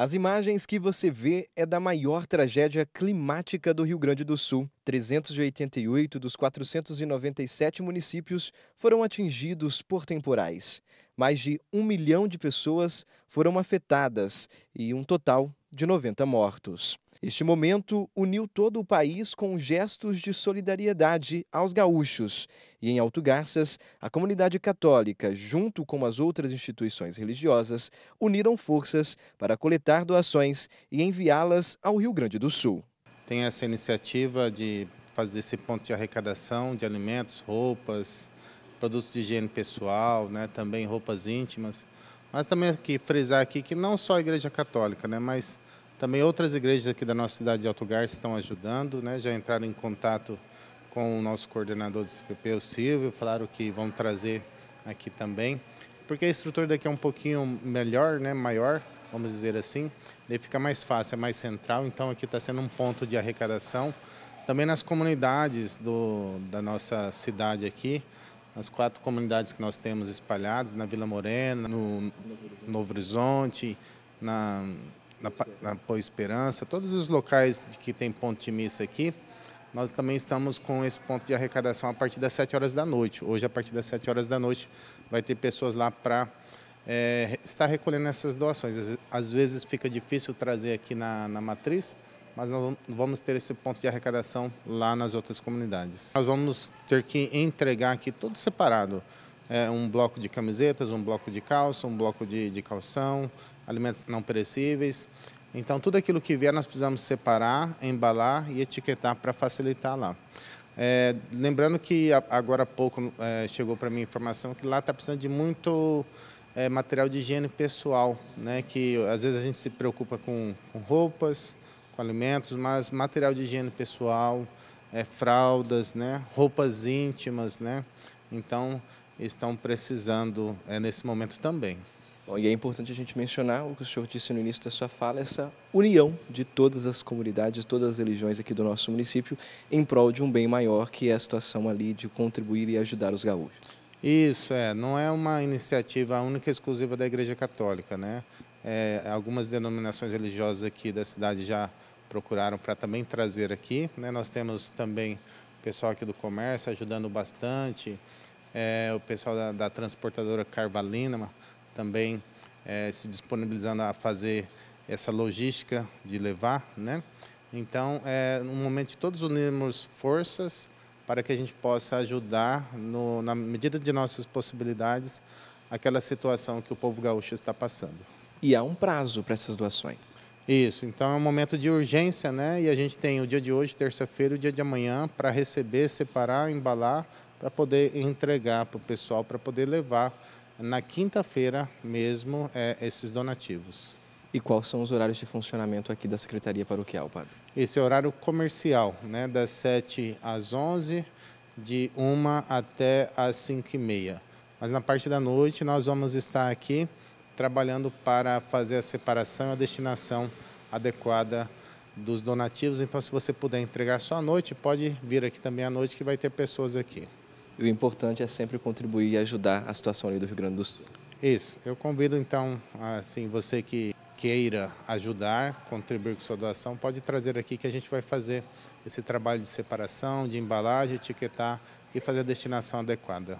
As imagens que você vê é da maior tragédia climática do Rio Grande do Sul. 388 dos 497 municípios foram atingidos por temporais. Mais de um milhão de pessoas foram afetadas e um total de 90 mortos. Este momento uniu todo o país com gestos de solidariedade aos gaúchos. E em Alto Garças, a comunidade católica, junto com as outras instituições religiosas, uniram forças para coletar doações e enviá-las ao Rio Grande do Sul. Tem essa iniciativa de fazer esse ponto de arrecadação de alimentos, roupas, produtos de higiene pessoal, né, também roupas íntimas. Mas também aqui frisar aqui que não só a Igreja Católica, né, mas também outras igrejas aqui da nossa cidade de Alto Garça estão ajudando, né, já entraram em contato com o nosso coordenador do CPP, o Silvio, falaram que vão trazer aqui também, porque a estrutura daqui é um pouquinho melhor, né, maior, vamos dizer assim, daí fica mais fácil, é mais central, então aqui está sendo um ponto de arrecadação. Também nas comunidades do, da nossa cidade aqui, as quatro comunidades que nós temos espalhadas, na Vila Morena, no Novo Horizonte, na, na, na Esperança, todos os locais que tem ponto de missa aqui, nós também estamos com esse ponto de arrecadação a partir das 7 horas da noite. Hoje, a partir das 7 horas da noite, vai ter pessoas lá para é, estar recolhendo essas doações. Às vezes fica difícil trazer aqui na, na matriz, mas não vamos ter esse ponto de arrecadação lá nas outras comunidades. Nós vamos ter que entregar aqui tudo separado. É um bloco de camisetas, um bloco de calça, um bloco de, de calção, alimentos não perecíveis. Então, tudo aquilo que vier, nós precisamos separar, embalar e etiquetar para facilitar lá. É, lembrando que agora há pouco é, chegou para mim a informação que lá está precisando de muito é, material de higiene pessoal, né? que às vezes a gente se preocupa com, com roupas, com alimentos, mas material de higiene pessoal, é, fraldas, né, roupas íntimas, né? Então estão precisando é, nesse momento também. Bom, e é importante a gente mencionar o que o senhor disse no início da sua fala, essa união de todas as comunidades, todas as religiões aqui do nosso município, em prol de um bem maior, que é a situação ali de contribuir e ajudar os gaúchos. Isso, é. Não é uma iniciativa única e exclusiva da Igreja Católica, né? É, algumas denominações religiosas aqui da cidade já procuraram para também trazer aqui. Né? Nós temos também o pessoal aqui do comércio ajudando bastante, é, o pessoal da, da transportadora Carvalina também é, se disponibilizando a fazer essa logística de levar. Né? Então, é um momento de todos unirmos forças para que a gente possa ajudar, no, na medida de nossas possibilidades, aquela situação que o povo gaúcho está passando. E há um prazo para essas doações? Isso, então é um momento de urgência, né? E a gente tem o dia de hoje, terça-feira, o dia de amanhã para receber, separar, embalar, para poder entregar para o pessoal, para poder levar na quinta-feira mesmo é, esses donativos. E quais são os horários de funcionamento aqui da Secretaria Paroquial, Padre? Esse é horário comercial, né? Das 7 às 11, de 1 até às 5 e meia. Mas na parte da noite nós vamos estar aqui trabalhando para fazer a separação e a destinação adequada dos donativos. Então, se você puder entregar só à noite, pode vir aqui também à noite, que vai ter pessoas aqui. E o importante é sempre contribuir e ajudar a situação ali do Rio Grande do Sul. Isso. Eu convido, então, assim, você que queira ajudar, contribuir com sua doação, pode trazer aqui que a gente vai fazer esse trabalho de separação, de embalagem, etiquetar e fazer a destinação adequada.